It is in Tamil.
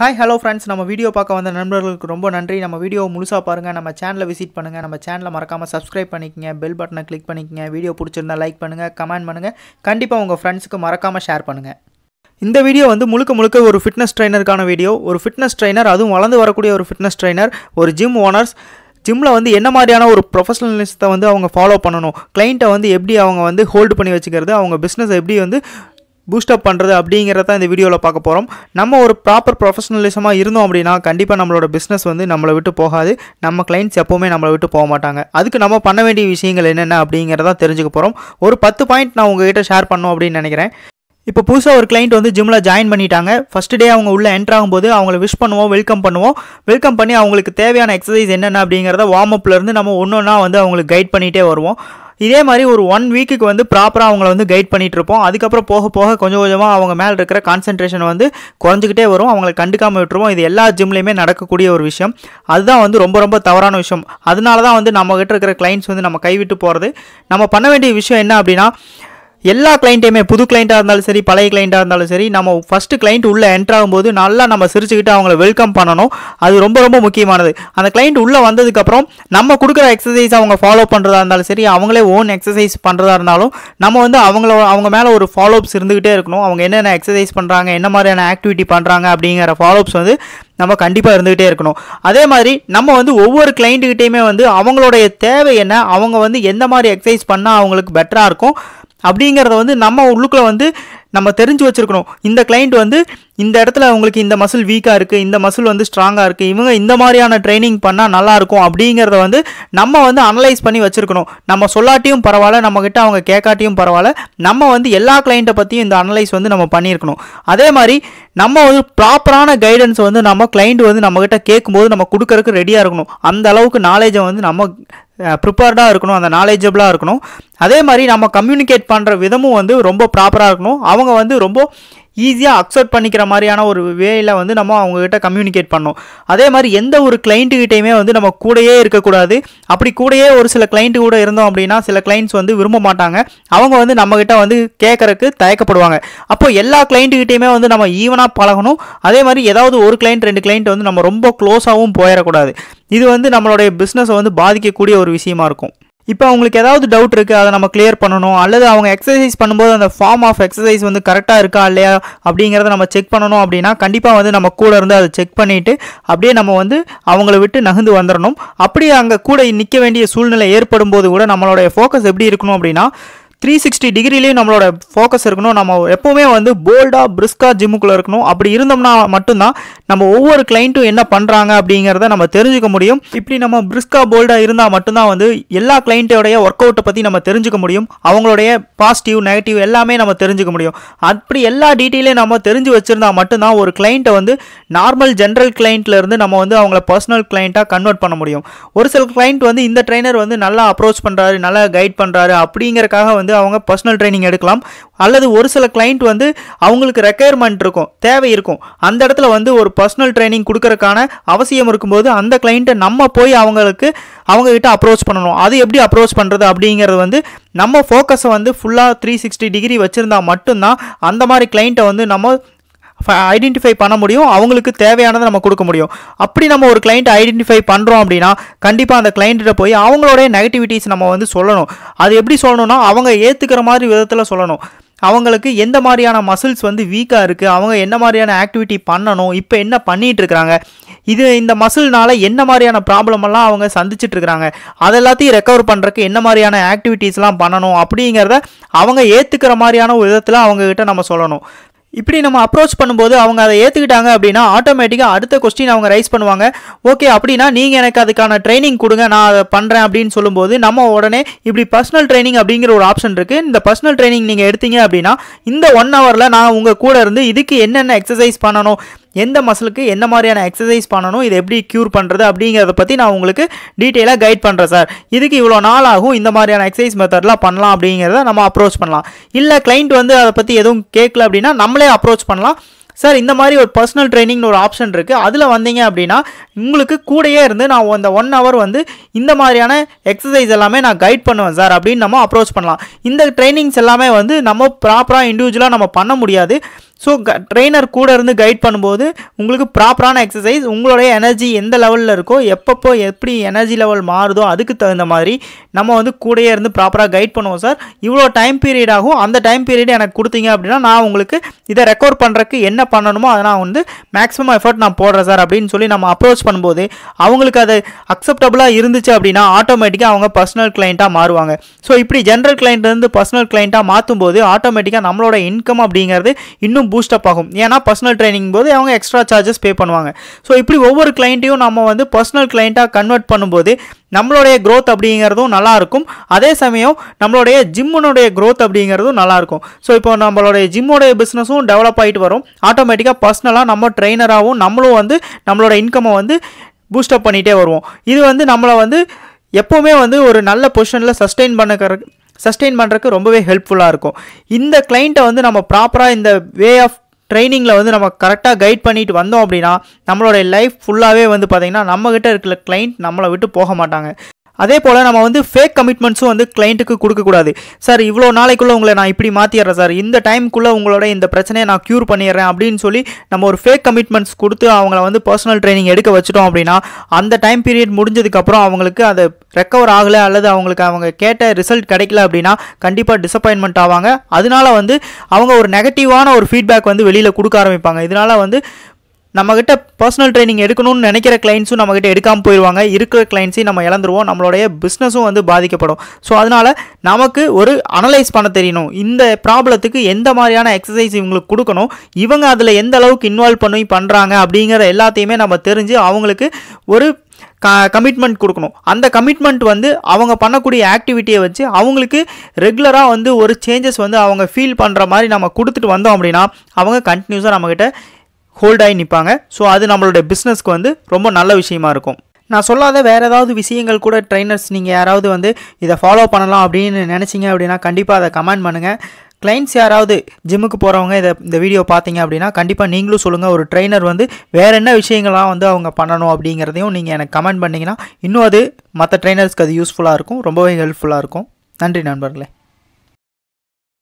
ஹாய் ஹலோ ஃப்ரெண்ட்ஸ் நம்ம வீடியோ பார்க்க வந்த நண்பர்களுக்கு ரொம்ப நன்றி நம்ம வீடியோ முழுசாக பாருங்கள் நம்ம சேனலை விசிட் பண்ணுங்கள் நம்ம சேனலை மறக்காமல் சப்ஸ்கிரைப் பண்ணிக்கங்க பெல் பட்டனை கிளிக் பண்ணிக்கங்க வீடியோ பிடிச்சிருந்தா லைக் பண்ணுங்கள் கமெண்ட் பண்ணுங்கள் கண்டிப்பாக உங்கள் ஃப்ரெண்ட்ஸுக்கு மறக்காமல் ஷேர் பண்ணுங்கள் இந்த வீடியோ வந்து முழுக்க முழுக்க ஒரு ஃபிட்னஸ் ட்ரைனருக்கான வீடியோ ஒரு ஃபிட்னஸ் ட்ரைனர் அதுவும் வளர்ந்து வரக்கூடிய ஒரு ஃபிட்னஸ் ட்ரைனர் ஒரு ஜிம் ஓனர்ஸ் ஜிம்மில் வந்து என்ன மாதிரியான ஒரு ப்ரொஃபஷனலிஸ்ட்டை வந்து அவங்க ஃபாலோ பண்ணணும் கிளைண்ட்டை வந்து எப்படி அவங்க வந்து ஹோல்டு பண்ணி வச்சுக்கிறது அவங்க பிஸ்னஸ் எப்படி வந்து பூஸ்டப் பண்ணுறது அப்படிங்கிறத இந்த வீடியோவில் பார்க்க போகிறோம் நம்ம ஒரு ப்ராப்பர் ப்ரொஃபஷனலிசமாக இருந்தோம் அப்படின்னா கண்டிப்பாக நம்மளோட பிஸ்னஸ் வந்து நம்மளை விட்டு போகாது நம்ம கிளைண்ட்ஸ் எப்போவுமே நம்மளை விட்டு போக மாட்டாங்க அதுக்கு நம்ம பண்ண வேண்டிய விஷயங்கள் என்னென்ன அப்படிங்கிறத தெரிஞ்சுக்க போகிறோம் ஒரு பத்து பாயிண்ட் நான் உங்ககிட்ட ஷேர் பண்ணோம் அப்படின்னு நினைக்கிறேன் இப்போ புதுசாக ஒரு கிளைண்ட் வந்து ஜிம்மில் ஜாயின் பண்ணிட்டாங்க ஃபஸ்ட் டே அவங்க உள்ளே என்ட்ரு ஆகும்போது அவங்கள விஷ் பண்ணுவோம் வெல்கம் பண்ணுவோம் வெல்கம் பண்ணி அவங்களுக்கு தேவையான எக்ஸசைஸ் என்னென்ன அப்படிங்கிறத வார்ம் அப்லேருந்து நம்ம ஒன்று ஒன்றா வந்து அவங்களுக்கு கைட் பண்ணிகிட்டே வருவோம் இதே மாதிரி ஒரு ஒன் வீக்குக்கு வந்து ப்ராப்பராக அவங்கள வந்து கைட் பண்ணிகிட்டு இருப்போம் அதுக்கப்புறம் போக போக கொஞ்சம் கொஞ்சமாக அவங்க மேலே இருக்கிற கான்சன்ட்ரேஷன் வந்து குறைஞ்சிக்கிட்டே வரும் அவங்களை கண்டுக்காமல் விட்டுருவோம் இது எல்லா ஜிம்லேயுமே நடக்கக்கூடிய ஒரு விஷயம் அதுதான் வந்து ரொம்ப ரொம்ப தவறான விஷயம் அதனால தான் வந்து நம்மகிட்ட இருக்கிற கிளைண்ட்ஸ் வந்து நம்ம கைவிட்டு போகிறது நம்ம பண்ண வேண்டிய விஷயம் என்ன அப்படின்னா எல்லா கிளைண்ட்டையுமே புது கிளைண்ட்டாக இருந்தாலும் சரி பழைய கிளைண்ட்டாக இருந்தாலும் சரி நம்ம ஃபஸ்ட்டு கிளைண்ட் உள்ளே என்ட்ரு ஆகும்போது நல்லா நம்ம சிரிச்சுக்கிட்டு அவங்கள வெல்கம் பண்ணணும் அது ரொம்ப ரொம்ப முக்கியமானது அந்த கிளைண்ட் உள்ளே வந்ததுக்கப்புறம் நம்ம கொடுக்குற எக்ஸசைஸ் அவங்க ஃபாலோ பண்ணுறதா இருந்தாலும் சரி அவங்களே ஓன் எக்ஸசைஸ் பண்ணுறதா இருந்தாலும் நம்ம வந்து அவங்கள அவங்க மேலே ஒரு ஃபாலோஅப்ஸ் இருந்துக்கிட்டே இருக்கணும் அவங்க என்னென்ன எக்ஸசைஸ் பண்ணுறாங்க என்ன மாதிரியான ஆக்டிவிட்டி பண்ணுறாங்க அப்படிங்கிற ஃபாலோஅப்ஸ் வந்து நம்ம கண்டிப்பாக இருந்துகிட்டே இருக்கணும் அதே மாதிரி நம்ம வந்து ஒவ்வொரு கிளைண்ட்டுக்கிட்டையுமே வந்து அவங்களுடைய தேவை என்ன அவங்க வந்து எந்த மாதிரி எக்ஸசைஸ் பண்ணால் அவங்களுக்கு பெட்டராக இருக்கும் அப்படிங்கிறத வந்து நம்ம உள்ளுக்குள்ளே வந்து நம்ம தெரிஞ்சு வச்சுருக்கணும் இந்த கிளைண்ட் வந்து இந்த இடத்துல உங்களுக்கு இந்த மசில் வீக்காக இருக்குது இந்த மசில் வந்து ஸ்ட்ராங்காக இருக்குது இவங்க இந்த மாதிரியான ட்ரைனிங் பண்ணால் நல்லாயிருக்கும் அப்படிங்கிறத வந்து நம்ம வந்து அனலைஸ் பண்ணி வச்சுருக்கணும் நம்ம சொல்லாட்டியும் பரவாயில்ல நம்மக்கிட்ட அவங்க கேட்காட்டியும் பரவாயில்ல நம்ம வந்து எல்லா கிளைண்ட்டை பற்றியும் இந்த அனலைஸ் வந்து நம்ம பண்ணியிருக்கணும் அதே மாதிரி நம்ம வந்து ப்ராப்பரான கைடன்ஸ் வந்து நம்ம கிளைண்ட் வந்து நம்மக்கிட்ட கேட்கும்போது நம்ம கொடுக்கறதுக்கு ரெடியாக இருக்கணும் அந்த அளவுக்கு நாலேஜை வந்து நம்ம ப்ரிப்பேர்டாக இருக்கணும் அந்த நாலேஜபிளாக இருக்கணும் அதே மாதிரி நம்ம கம்யூனிகேட் பண்ணுற விதமும் வந்து ரொம்ப ப்ராப்பராக இருக்கணும் அவங்க வந்து ரொம்ப ஈஸியாக அக்செப்ட் பண்ணிக்கிற மாதிரியான ஒரு வேயில் வந்து நம்ம அவங்கக்கிட்ட கம்யூனிகேட் பண்ணோம் அதே மாதிரி எந்த ஒரு கிளைண்ட்டுக்கிட்டையுமே வந்து நம்ம கூடயே இருக்கக்கூடாது அப்படி கூடயே ஒரு சில கிளைண்ட்டு கூட இருந்தோம் அப்படின்னா சில கிளைண்ட்ஸ் வந்து விரும்ப மாட்டாங்க அவங்க வந்து நம்மக்கிட்ட வந்து கேட்குறக்கு தயக்கப்படுவாங்க அப்போ எல்லா கிளைண்ட்டுக்கிட்டையுமே வந்து நம்ம ஈவனாக பழகணும் அதே மாதிரி ஏதாவது ஒரு கிளைண்ட் ரெண்டு கிளைண்ட் வந்து நம்ம ரொம்ப க்ளோஸாகவும் போயிடக்கூடாது இது வந்து நம்மளுடைய பிஸ்னஸை வந்து பாதிக்கக்கூடிய ஒரு விஷயமா இருக்கும் இப்போ அவங்களுக்கு ஏதாவது டவுட் இருக்குது அதை நம்ம கிளியர் பண்ணணும் அல்லது அவங்க எக்ஸசைஸ் பண்ணும்போது அந்த ஃபார்ம் ஆஃப் எக்ஸசைஸ் வந்து கரெக்டாக இருக்கா இல்லையா அப்படிங்கிறத நம்ம செக் பண்ணணும் அப்படின்னா கண்டிப்பாக வந்து நம்ம கூட இருந்து அதை செக் பண்ணிவிட்டு அப்படியே நம்ம வந்து அவங்கள விட்டு நகர்ந்து வந்துடணும் அப்படியே அங்கே கூட நிற்க வேண்டிய சூழ்நிலை ஏற்படும் போது கூட நம்மளுடைய ஃபோக்கஸ் எப்படி இருக்கணும் அப்படின்னா த்ரீ சிக்ஸ்டி டிகிரிலையும் நம்மளோட ஃபோக்கஸ் இருக்கணும் நம்ம எப்போவுமே வந்து போல்டாக பிரிஸ்காக ஜிம்முக்குள்ளே இருக்கணும் அப்படி இருந்தோம்னா மட்டும்தான் நம்ம ஒவ்வொரு கிளைண்ட்டும் என்ன பண்ணுறாங்க அப்படிங்கிறத நம்ம தெரிஞ்சுக்க முடியும் இப்படி நம்ம பிரிஸ்கா போல்டாக இருந்தால் மட்டும்தான் வந்து எல்லா கிளைண்ட்டோடைய ஒர்க் அவுட்டை பற்றி நம்ம தெரிஞ்சுக்க முடியும் அவங்களுடைய பாசிட்டிவ் நெகட்டிவ் எல்லாமே நம்ம தெரிஞ்சுக்க முடியும் அப்படி எல்லா டீட்டெயிலையும் நம்ம தெரிஞ்சு வச்சுருந்தா மட்டும்தான் ஒரு கிளைண்ட்டை வந்து நார்மல் ஜென்ரல் கிளைண்ட்லேருந்து நம்ம வந்து அவங்கள பர்சனல் கிளைண்ட்டாக கன்வெர்ட் பண்ண முடியும் ஒரு சில கிளைண்ட் வந்து இந்த ட்ரைனர் வந்து நல்லா அப்ரோச் பண்ணுறாரு நல்லா கைட் பண்ணுறாரு அப்படிங்கிறக்காக வந்து வந்து அவங்க பர்சனல் ட்ரைனிங் எடுக்கலாம் அல்லது ஒரு சில கிளைண்ட் வந்து அவங்களுக்கு ரெக்கொயர்மெண்ட் இருக்கும் தேவை இருக்கும் அந்த இடத்துல வந்து ஒரு பர்சனல் ட்ரைனிங் கொடுக்கறக்கான அவசியம் இருக்கும்போது அந்த கிளைண்ட்டை நம்ம போய் அவங்களுக்கு அவங்கக்கிட்ட அப்ரோச் பண்ணணும் அது எப்படி அப்ரோச் பண்ணுறது அப்படிங்கிறது வந்து நம்ம ஃபோக்கஸை வந்து ஃபுல்லாக த்ரீ சிக்ஸ்டி டிகிரி வச்சுருந்தா மட்டும்தான் அந்த மாதிரி கிளைண்ட்டை வந்து நம்ம ஐடென்டிஃபை பண்ண முடியும் அவங்களுக்கு தேவையானதை நம்ம கொடுக்க முடியும் அப்படி நம்ம ஒரு கிளைண்ட்டை ஐடென்டிஃபை பண்ணுறோம் அப்படின்னா கண்டிப்பாக அந்த கிளைண்ட்டை போய் அவங்களோடைய நெகட்டிவிட்டிஸ் நம்ம வந்து சொல்லணும் அது எப்படி சொல்லணும்னா அவங்க ஏற்றுக்கிற மாதிரி விதத்தில் சொல்லணும் அவங்களுக்கு எந்த மாதிரியான மசில்ஸ் வந்து வீக்காக இருக்குது அவங்க என்ன மாதிரியான ஆக்டிவிட்டி பண்ணணும் இப்போ என்ன பண்ணிகிட்டு இருக்கிறாங்க இது இந்த மசில்னால் என்ன மாதிரியான ப்ராப்ளமெல்லாம் அவங்க சந்திச்சுட்டு அதெல்லாத்தையும் ரெக்கவர் பண்ணுறக்கு என்ன மாதிரியான ஆக்டிவிட்டீஸ்லாம் பண்ணணும் அப்படிங்கிறத அவங்க ஏற்றுக்கிற மாதிரியான விதத்தில் அவங்கக்கிட்ட நம்ம சொல்லணும் இப்படி நம்ம அப்ரோச் பண்ணும்போது அவங்க அதை ஏற்றுக்கிட்டாங்க அப்படின்னா ஆட்டோமேட்டிக்காக அடுத்த கொஸ்டின் அவங்க ரைஸ் பண்ணுவாங்க ஓகே அப்படின்னா நீங்கள் எனக்கு அதுக்கான ட்ரைனிங் கொடுங்க நான் அதை பண்ணுறேன் அப்படின்னு சொல்லும்போது நம்ம உடனே இப்படி பர்சனல் ட்ரைனிங் அப்படிங்கிற ஒரு ஆப்ஷன் இருக்குது இந்த பர்சனல் ட்ரைனிங் நீங்கள் எடுத்தீங்க அப்படின்னா இந்த ஒன் ஹவரில் நான் உங்கள் கூட இருந்து இதுக்கு என்னென்ன எக்ஸசைஸ் பண்ணணும் எந்த மசிலுக்கு என்ன மாதிரியான எக்ஸசைஸ் பண்ணணும் இதை எப்படி க்யூர் பண்ணுறது அப்படிங்கிறத பற்றி நான் உங்களுக்கு டீட்டெயிலாக கைட் பண்ணுறேன் சார் இதுக்கு இவ்வளோ நாள் ஆகும் இந்த மாதிரியான எக்ஸசைஸ் மெத்தட்லாம் பண்ணலாம் அப்படிங்கிறத நம்ம அப்ரோச் பண்ணலாம் இல்லை கிளைண்ட் வந்து அதை பற்றி எதுவும் கேட்கல அப்படின்னா நம்மளே அப்ரோச் பண்ணலாம் சார் இந்த மாதிரி ஒரு பர்சனல் ட்ரைனிங்னு ஒரு ஆப்ஷன் இருக்குது அதில் வந்தீங்க அப்படின்னா உங்களுக்கு கூடையே இருந்து நான் அந்த ஒன் ஹவர் வந்து இந்த மாதிரியான எக்ஸசைஸ் எல்லாமே நான் கைட் பண்ணுவேன் சார் அப்படின்னு நம்ம அப்ரோச் பண்ணலாம் இந்த ட்ரைனிங்ஸ் எல்லாமே வந்து நம்ம ப்ராப்பராக இண்டிவிஜுவலாக நம்ம பண்ண முடியாது ஸோ ட்ரெயினர் கூட இருந்து கைட் பண்ணும்போது உங்களுக்கு ப்ராப்பரான எக்ஸசைஸ் உங்களுடைய எனர்ஜி எந்த லெவலில் இருக்கோ எப்பப்போ எப்படி எனர்ஜி லெவல் மாறுதோ அதுக்கு தகுந்த மாதிரி நம்ம வந்து கூடையே இருந்து ப்ராப்பராக கைட் பண்ணுவோம் சார் இவ்வளோ டைம் பீரியட் ஆகும் அந்த டைம் பீரியட் எனக்கு கொடுத்தீங்க அப்படின்னா நான் உங்களுக்கு இதை ரெக்கவர் பண்ணுறதுக்கு என்ன பண்ணணுமோ அதை நான் வந்து மேக்ஸிமம் எஃபர்ட் நான் போடுறேன் சார் அப்படின்னு சொல்லி நம்ம அப்ரோச் பண்ணும்போது அவங்களுக்கு அது அக்செப்டபுளாக இருந்துச்சு அப்படின்னா ஆட்டோமேட்டிக்காக அவங்க பர்சனல் கிளைண்ட்டாக மாறுவாங்க ஸோ இப்படி ஜென்ரல் கிளைண்ட்லேருந்து பர்சனல் கிளைண்ட்டாக மாற்றும் போது ஆட்டோமேட்டிக்காக நம்மளோட இன்கம் அப்படிங்கிறது இன்னும் பூஸ்டப் ஆகும் ஏன்னா பர்சனல் ட்ரைனிங் போது அவங்க எக்ஸ்ட்ரா சார்ஜஸ் பே பண்ணுவாங்க ஸோ இப்படி ஒவ்வொரு கிளைண்ட்டையும் நம்ம வந்து பர்சனல் கிளைண்ட்டாக கன்வெர்ட் பண்ணும்போது நம்மளுடைய க்ரோத் அப்படிங்கிறதும் நல்லாயிருக்கும் அதே சமயம் நம்மளுடைய ஜிம்முனுடைய க்ரோத் அப்படிங்கிறதும் நல்லாயிருக்கும் ஸோ இப்போ நம்மளுடைய ஜிம்முடைய பிஸ்னஸும் டெவலப் ஆகிட்டு வரும் ஆட்டோமேட்டிக்காக பர்சனலாக நம்ம ட்ரெயினராகவும் நம்மளும் வந்து நம்மளோட இன்கம்மை வந்து பூஸ்டப் பண்ணிகிட்டே வருவோம் இது வந்து நம்மளை வந்து எப்போவுமே வந்து ஒரு நல்ல பொசிஷனில் சஸ்டெயின் பண்ணுற சஸ்டெயின் பண்ணுறக்கு ரொம்பவே ஹெல்ப்ஃபுல்லாக இருக்கும் இந்த கிளைண்ட்டை வந்து நம்ம ப்ராப்பராக இந்த வே ஆஃப் ட்ரைனிங்கில் வந்து நம்ம கரெக்டாக கைட் பண்ணிட்டு வந்தோம் அப்படின்னா நம்மளுடைய லைஃப் ஃபுல்லாகவே வந்து பார்த்திங்கன்னா நம்மக்கிட்ட இருக்கிற கிளைண்ட் நம்மளை விட்டு போக மாட்டாங்க அதே போல் நம்ம வந்து ஃபேக் கமிட்மெண்ட்ஸும் வந்து கிளைண்ட்டுக்கு கொடுக்கக்கூடாது சார் இவ்வளோ நாளைக்குள்ளே உங்களை நான் இப்படி மாற்றிடுறேன் சார் இந்த டைமுக்குள்ளே உங்களோட இந்த பிரச்சனையை நான் க்யூர் பண்ணிடுறேன் அப்படின்னு சொல்லி நம்ம ஒரு ஃபேக் கமிட்மெண்ட்ஸ் கொடுத்து அவங்கள வந்து பர்சனல் ட்ரைனிங் எடுக்க வச்சிட்டோம் அப்படின்னா அந்த டைம் பீரியட் முடிஞ்சதுக்கப்புறம் அவங்களுக்கு அதை ரெக்கவர் ஆகலை அல்லது அவங்களுக்கு அவங்க கேட்ட ரிசல்ட் கிடைக்கல அப்படின்னா கண்டிப்பாக டிசப்பாயின்மெண்ட் ஆவாங்க அதனால வந்து அவங்க ஒரு நெகட்டிவான ஒரு ஃபீட்பேக் வந்து வெளியில் கொடுக்க ஆரம்பிப்பாங்க இதனால் வந்து நம்மக்கிட்ட பர்சனல் ட்ரைனிங் எடுக்கணும்னு நினைக்கிற கிளைண்ட்ஸும் நம்மக்கிட்ட எடுக்காமல் போயிடுவாங்க இருக்கிற கிளைண்ட்ஸையும் நம்ம இழந்துருவோம் நம்மளுடைய பிஸ்னஸும் வந்து பாதிக்கப்படும் ஸோ அதனால் நமக்கு ஒரு அனலைஸ் பண்ண தெரியணும் இந்த ப்ராப்ளத்துக்கு எந்த மாதிரியான எக்ஸசைஸ் இவங்களுக்கு கொடுக்கணும் இவங்க அதில் எந்த அளவுக்கு இன்வால்வ் பண்ணி பண்ணுறாங்க அப்படிங்கிற எல்லாத்தையுமே நம்ம தெரிஞ்சு அவங்களுக்கு ஒரு க கமிட்மெண்ட் கொடுக்கணும் அந்த கமிட்மெண்ட் வந்து அவங்க பண்ணக்கூடிய ஆக்டிவிட்டியை வச்சு அவங்களுக்கு ரெகுலராக வந்து ஒரு சேஞ்சஸ் வந்து அவங்க ஃபீல் பண்ணுற மாதிரி நம்ம கொடுத்துட்டு வந்தோம் அப்படின்னா அவங்க கண்டினியூஸாக நம்மக்கிட்ட ஹோல்டாகி நிற்பாங்க ஸோ அது நம்மளுடைய பிஸ்னஸ்க்கு வந்து ரொம்ப நல்ல விஷயமா இருக்கும் நான் சொல்லாத வேறு ஏதாவது விஷயங்கள் கூட ட்ரைனர்ஸ் நீங்கள் யாராவது வந்து இதை ஃபாலோ பண்ணலாம் அப்படின்னு நினச்சிங்க அப்படின்னா கண்டிப்பாக அதை கமெண்ட் பண்ணுங்கள் கிளைண்ட்ஸ் யாராவது ஜிம்முக்கு போகிறவங்க இதை இந்த வீடியோ பார்த்தீங்க அப்படின்னா கண்டிப்பாக நீங்களும் சொல்லுங்கள் ஒரு ட்ரைனர் வந்து வேறு என்ன விஷயங்கள்லாம் வந்து அவங்க பண்ணணும் அப்படிங்கிறதையும் நீங்கள் எனக்கு கமெண்ட் பண்ணிங்கன்னா இன்னும் அது மற்ற ட்ரைனர்ஸ்க்கு அது யூஸ்ஃபுல்லாக இருக்கும் ரொம்பவே ஹெல்ப்ஃபுல்லாக இருக்கும் நன்றி நண்பர்களே